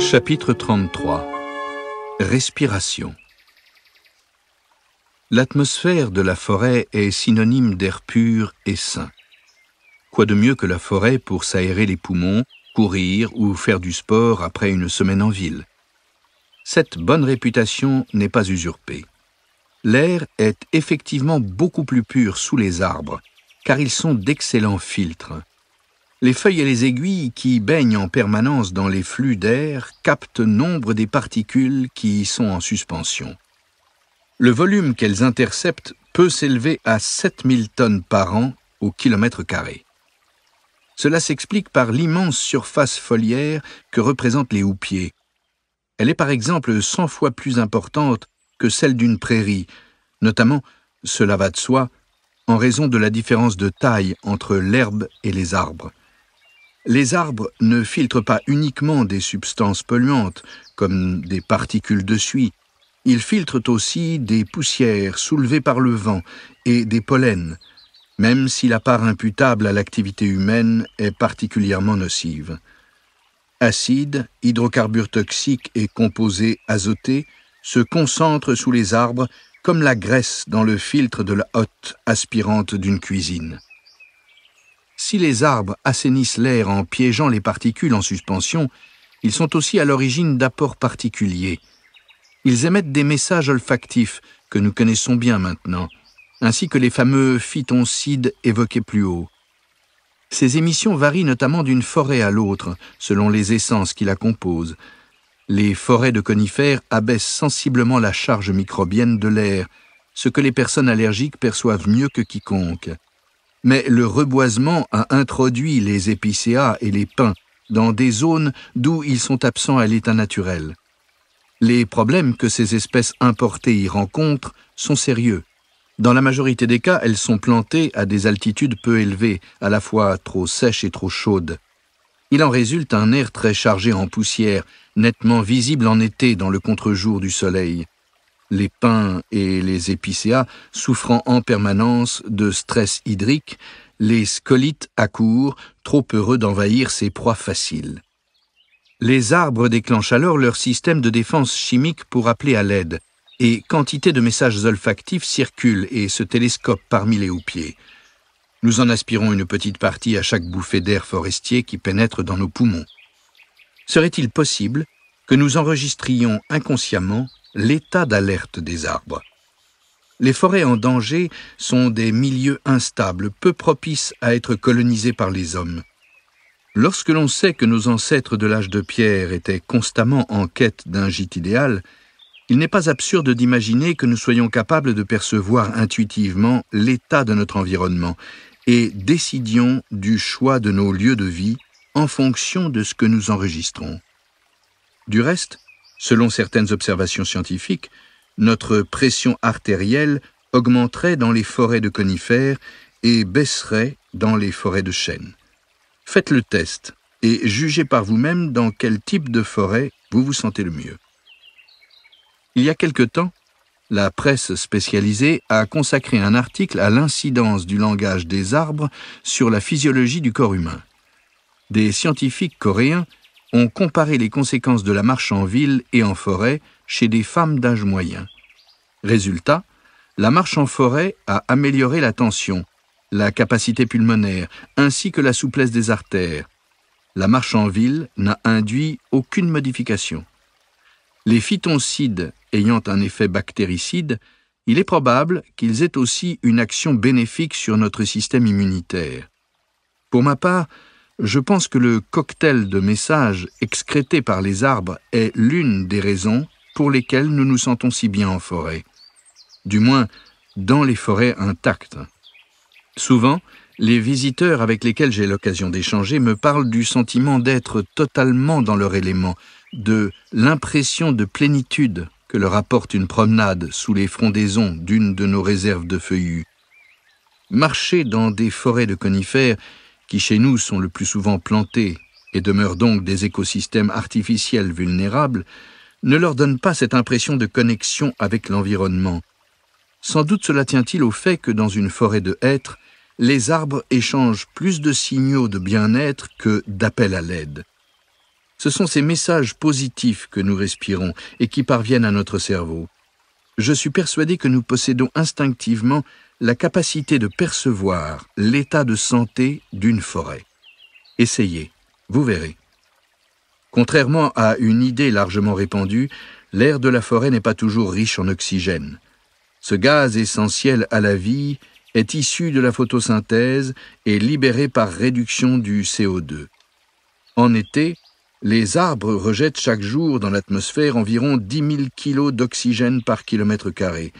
Chapitre 33 Respiration L'atmosphère de la forêt est synonyme d'air pur et sain. Quoi de mieux que la forêt pour s'aérer les poumons, courir ou faire du sport après une semaine en ville Cette bonne réputation n'est pas usurpée. L'air est effectivement beaucoup plus pur sous les arbres, car ils sont d'excellents filtres les feuilles et les aiguilles qui baignent en permanence dans les flux d'air captent nombre des particules qui y sont en suspension. Le volume qu'elles interceptent peut s'élever à 7000 tonnes par an au kilomètre carré. Cela s'explique par l'immense surface foliaire que représentent les houppiers. Elle est par exemple 100 fois plus importante que celle d'une prairie, notamment, cela va de soi, en raison de la différence de taille entre l'herbe et les arbres. Les arbres ne filtrent pas uniquement des substances polluantes, comme des particules de suie, ils filtrent aussi des poussières soulevées par le vent et des pollens, même si la part imputable à l'activité humaine est particulièrement nocive. Acides, hydrocarbures toxiques et composés azotés se concentrent sous les arbres comme la graisse dans le filtre de la hotte aspirante d'une cuisine. Si les arbres assainissent l'air en piégeant les particules en suspension, ils sont aussi à l'origine d'apports particuliers. Ils émettent des messages olfactifs que nous connaissons bien maintenant, ainsi que les fameux phytoncides évoqués plus haut. Ces émissions varient notamment d'une forêt à l'autre, selon les essences qui la composent. Les forêts de conifères abaissent sensiblement la charge microbienne de l'air, ce que les personnes allergiques perçoivent mieux que quiconque mais le reboisement a introduit les épicéas et les pins dans des zones d'où ils sont absents à l'état naturel. Les problèmes que ces espèces importées y rencontrent sont sérieux. Dans la majorité des cas, elles sont plantées à des altitudes peu élevées, à la fois trop sèches et trop chaudes. Il en résulte un air très chargé en poussière, nettement visible en été dans le contre-jour du soleil les pins et les épicéas, souffrant en permanence de stress hydrique, les scolites accourent, trop heureux d'envahir ces proies faciles. Les arbres déclenchent alors leur système de défense chimique pour appeler à l'aide, et quantité de messages olfactifs circulent et se télescopent parmi les houppiers. Nous en aspirons une petite partie à chaque bouffée d'air forestier qui pénètre dans nos poumons. Serait-il possible que nous enregistrions inconsciemment l'état d'alerte des arbres. Les forêts en danger sont des milieux instables, peu propices à être colonisés par les hommes. Lorsque l'on sait que nos ancêtres de l'âge de pierre étaient constamment en quête d'un gîte idéal, il n'est pas absurde d'imaginer que nous soyons capables de percevoir intuitivement l'état de notre environnement et décidions du choix de nos lieux de vie en fonction de ce que nous enregistrons. Du reste, Selon certaines observations scientifiques, notre pression artérielle augmenterait dans les forêts de conifères et baisserait dans les forêts de chênes. Faites le test et jugez par vous-même dans quel type de forêt vous vous sentez le mieux. Il y a quelque temps, la presse spécialisée a consacré un article à l'incidence du langage des arbres sur la physiologie du corps humain. Des scientifiques coréens ont comparé les conséquences de la marche en ville et en forêt chez des femmes d'âge moyen. Résultat, la marche en forêt a amélioré la tension, la capacité pulmonaire, ainsi que la souplesse des artères. La marche en ville n'a induit aucune modification. Les phytoncides ayant un effet bactéricide, il est probable qu'ils aient aussi une action bénéfique sur notre système immunitaire. Pour ma part, je pense que le cocktail de messages excrétés par les arbres est l'une des raisons pour lesquelles nous nous sentons si bien en forêt. Du moins, dans les forêts intactes. Souvent, les visiteurs avec lesquels j'ai l'occasion d'échanger me parlent du sentiment d'être totalement dans leur élément, de l'impression de plénitude que leur apporte une promenade sous les frondaisons d'une de nos réserves de feuillus. Marcher dans des forêts de conifères qui chez nous sont le plus souvent plantés et demeurent donc des écosystèmes artificiels vulnérables, ne leur donnent pas cette impression de connexion avec l'environnement. Sans doute cela tient-il au fait que dans une forêt de hêtres, les arbres échangent plus de signaux de bien-être que d'appels à l'aide. Ce sont ces messages positifs que nous respirons et qui parviennent à notre cerveau je suis persuadé que nous possédons instinctivement la capacité de percevoir l'état de santé d'une forêt. Essayez, vous verrez. Contrairement à une idée largement répandue, l'air de la forêt n'est pas toujours riche en oxygène. Ce gaz essentiel à la vie est issu de la photosynthèse et libéré par réduction du CO2. En été, les arbres rejettent chaque jour dans l'atmosphère environ 10 000 kg d'oxygène par kilomètre carré.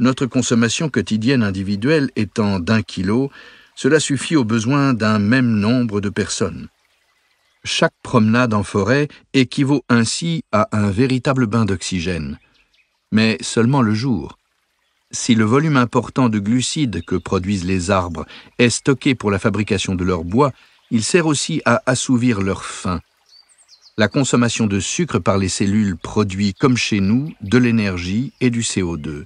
Notre consommation quotidienne individuelle étant d'un kilo, cela suffit aux besoins d'un même nombre de personnes. Chaque promenade en forêt équivaut ainsi à un véritable bain d'oxygène, mais seulement le jour. Si le volume important de glucides que produisent les arbres est stocké pour la fabrication de leur bois, il sert aussi à assouvir leur faim la consommation de sucre par les cellules produit, comme chez nous, de l'énergie et du CO2.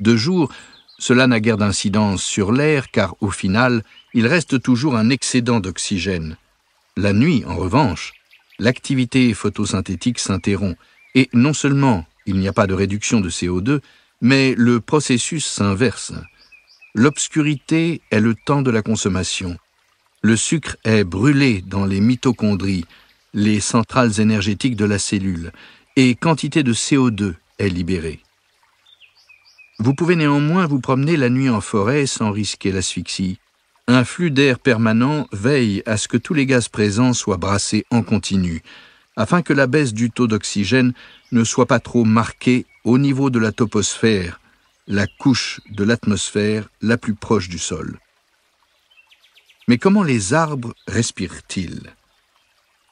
De jour, cela n'a guère d'incidence sur l'air car au final, il reste toujours un excédent d'oxygène. La nuit, en revanche, l'activité photosynthétique s'interrompt et non seulement il n'y a pas de réduction de CO2, mais le processus s'inverse. L'obscurité est le temps de la consommation. Le sucre est brûlé dans les mitochondries, les centrales énergétiques de la cellule, et quantité de CO2 est libérée. Vous pouvez néanmoins vous promener la nuit en forêt sans risquer l'asphyxie. Un flux d'air permanent veille à ce que tous les gaz présents soient brassés en continu, afin que la baisse du taux d'oxygène ne soit pas trop marquée au niveau de la toposphère, la couche de l'atmosphère la plus proche du sol. Mais comment les arbres respirent-ils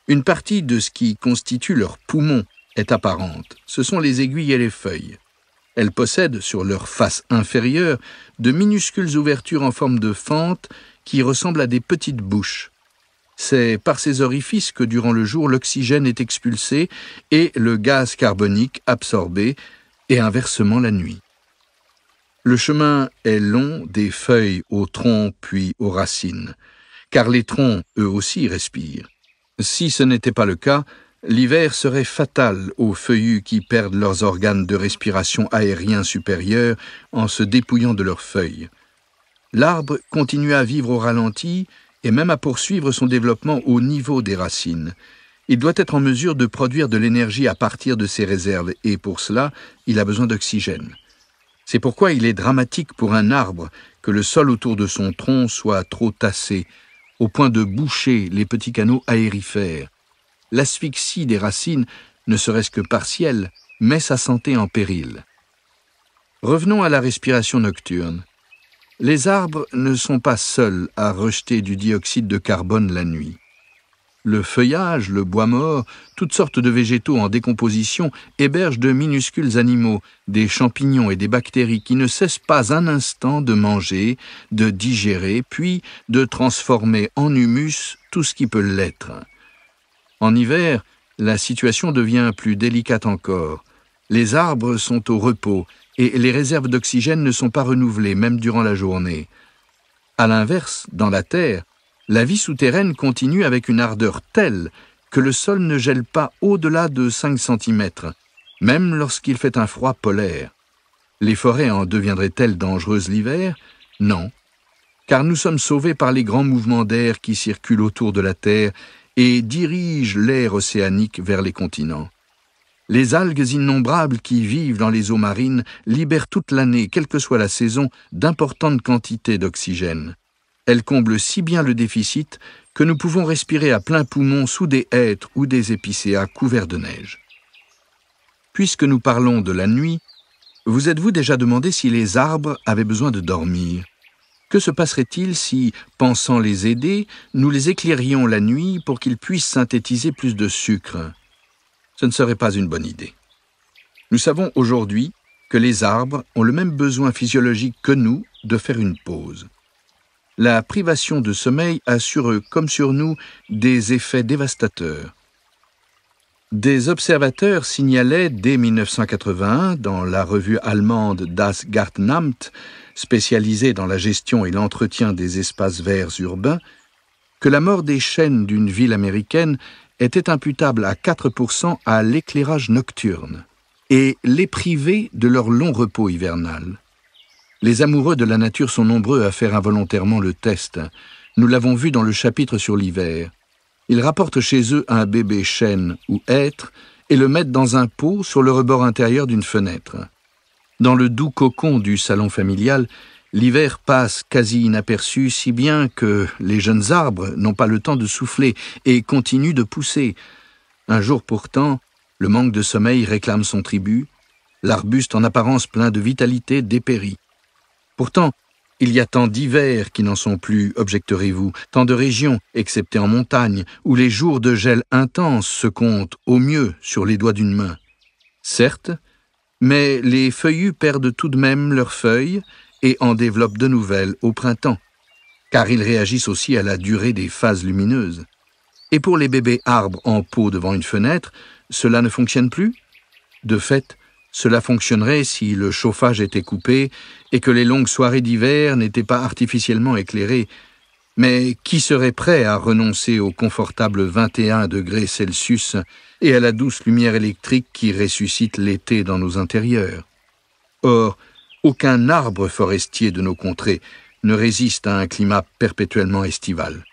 une partie de ce qui constitue leur poumon est apparente. Ce sont les aiguilles et les feuilles. Elles possèdent sur leur face inférieure de minuscules ouvertures en forme de fente qui ressemblent à des petites bouches. C'est par ces orifices que durant le jour l'oxygène est expulsé et le gaz carbonique absorbé, et inversement la nuit. Le chemin est long des feuilles au troncs puis aux racines, car les troncs, eux aussi, respirent. Si ce n'était pas le cas, l'hiver serait fatal aux feuillus qui perdent leurs organes de respiration aérien supérieurs en se dépouillant de leurs feuilles. L'arbre continue à vivre au ralenti et même à poursuivre son développement au niveau des racines. Il doit être en mesure de produire de l'énergie à partir de ses réserves et pour cela, il a besoin d'oxygène. C'est pourquoi il est dramatique pour un arbre que le sol autour de son tronc soit trop tassé, au point de boucher les petits canaux aérifères. L'asphyxie des racines, ne serait-ce que partielle, met sa santé en péril. Revenons à la respiration nocturne. Les arbres ne sont pas seuls à rejeter du dioxyde de carbone la nuit. Le feuillage, le bois mort, toutes sortes de végétaux en décomposition hébergent de minuscules animaux, des champignons et des bactéries qui ne cessent pas un instant de manger, de digérer, puis de transformer en humus tout ce qui peut l'être. En hiver, la situation devient plus délicate encore. Les arbres sont au repos et les réserves d'oxygène ne sont pas renouvelées même durant la journée. À l'inverse, dans la terre, la vie souterraine continue avec une ardeur telle que le sol ne gèle pas au-delà de 5 cm, même lorsqu'il fait un froid polaire. Les forêts en deviendraient-elles dangereuses l'hiver Non, car nous sommes sauvés par les grands mouvements d'air qui circulent autour de la Terre et dirigent l'air océanique vers les continents. Les algues innombrables qui vivent dans les eaux marines libèrent toute l'année, quelle que soit la saison, d'importantes quantités d'oxygène. Elle comble si bien le déficit que nous pouvons respirer à plein poumon sous des hêtres ou des épicéas couverts de neige. Puisque nous parlons de la nuit, vous êtes-vous déjà demandé si les arbres avaient besoin de dormir Que se passerait-il si, pensant les aider, nous les éclairions la nuit pour qu'ils puissent synthétiser plus de sucre Ce ne serait pas une bonne idée. Nous savons aujourd'hui que les arbres ont le même besoin physiologique que nous de faire une pause la privation de sommeil a sur eux comme sur nous des effets dévastateurs. Des observateurs signalaient dès 1981 dans la revue allemande Das Gartenamt, spécialisée dans la gestion et l'entretien des espaces verts urbains, que la mort des chênes d'une ville américaine était imputable à 4% à l'éclairage nocturne et les privés de leur long repos hivernal. Les amoureux de la nature sont nombreux à faire involontairement le test. Nous l'avons vu dans le chapitre sur l'hiver. Ils rapportent chez eux un bébé chêne ou hêtre et le mettent dans un pot sur le rebord intérieur d'une fenêtre. Dans le doux cocon du salon familial, l'hiver passe quasi inaperçu, si bien que les jeunes arbres n'ont pas le temps de souffler et continuent de pousser. Un jour pourtant, le manque de sommeil réclame son tribut, l'arbuste en apparence plein de vitalité dépérit. Pourtant, il y a tant d'hivers qui n'en sont plus, objecterez-vous, tant de régions, excepté en montagne, où les jours de gel intense se comptent au mieux sur les doigts d'une main. Certes, mais les feuillus perdent tout de même leurs feuilles et en développent de nouvelles au printemps, car ils réagissent aussi à la durée des phases lumineuses. Et pour les bébés arbres en pot devant une fenêtre, cela ne fonctionne plus De fait, cela fonctionnerait si le chauffage était coupé et que les longues soirées d'hiver n'étaient pas artificiellement éclairées. Mais qui serait prêt à renoncer au confortable 21 degrés Celsius et à la douce lumière électrique qui ressuscite l'été dans nos intérieurs Or, aucun arbre forestier de nos contrées ne résiste à un climat perpétuellement estival.